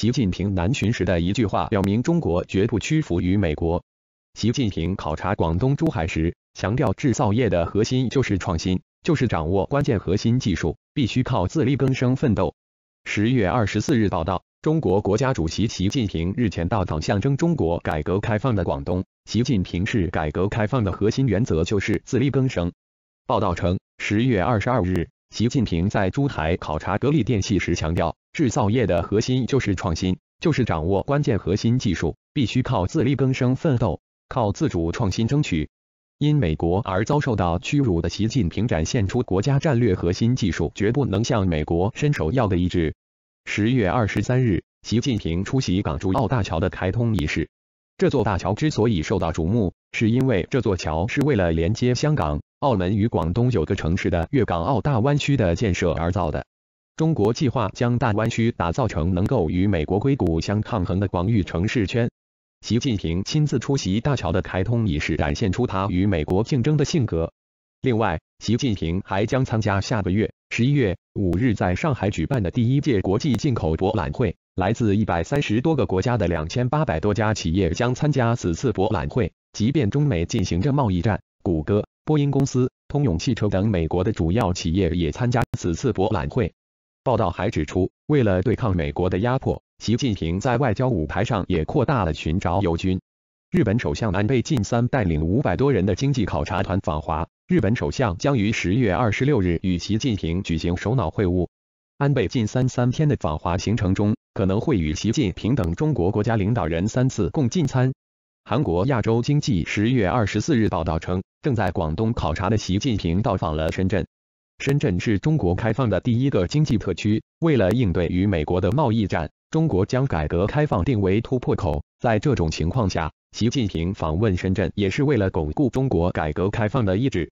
习近平南巡时的一句话表明，中国绝不屈服于美国。习近平考察广东珠海时强调，制造业的核心就是创新，就是掌握关键核心技术，必须靠自力更生奋斗。十月二十四日报道，中国国家主席习近平日前到访象征中国改革开放的广东。习近平是改革开放的核心原则就是自力更生。报道称，十月二十二日，习近平在珠海考察格力电器时强调。制造业的核心就是创新，就是掌握关键核心技术，必须靠自力更生奋斗，靠自主创新争取。因美国而遭受到屈辱的习近平展现出国家战略核心技术绝不能向美国伸手要的意志。十月二十三日，习近平出席港珠澳大桥的开通仪式。这座大桥之所以受到瞩目，是因为这座桥是为了连接香港、澳门与广东九个城市的粤港澳大湾区的建设而造的。中国计划将大湾区打造成能够与美国硅谷相抗衡的广域城市圈。习近平亲自出席大桥的开通仪式，展现出他与美国竞争的性格。另外，习近平还将参加下个月十一月五日在上海举办的第一届国际进口博览会。来自一百三十多个国家的两千八百多家企业将参加此次博览会。即便中美进行着贸易战，谷歌、波音公司、通用汽车等美国的主要企业也参加此次博览会。报道还指出，为了对抗美国的压迫，习近平在外交舞台上也扩大了寻找友军。日本首相安倍晋三带领五百多人的经济考察团访华，日本首相将于十月二十六日与习近平举行首脑会晤。安倍晋三三天的访华行程中，可能会与习近平等中国国家领导人三次共进餐。韩国《亚洲经济》十月二十四日报道称，正在广东考察的习近平到访了深圳。深圳是中国开放的第一个经济特区。为了应对与美国的贸易战，中国将改革开放定为突破口。在这种情况下，习近平访问深圳也是为了巩固中国改革开放的意志。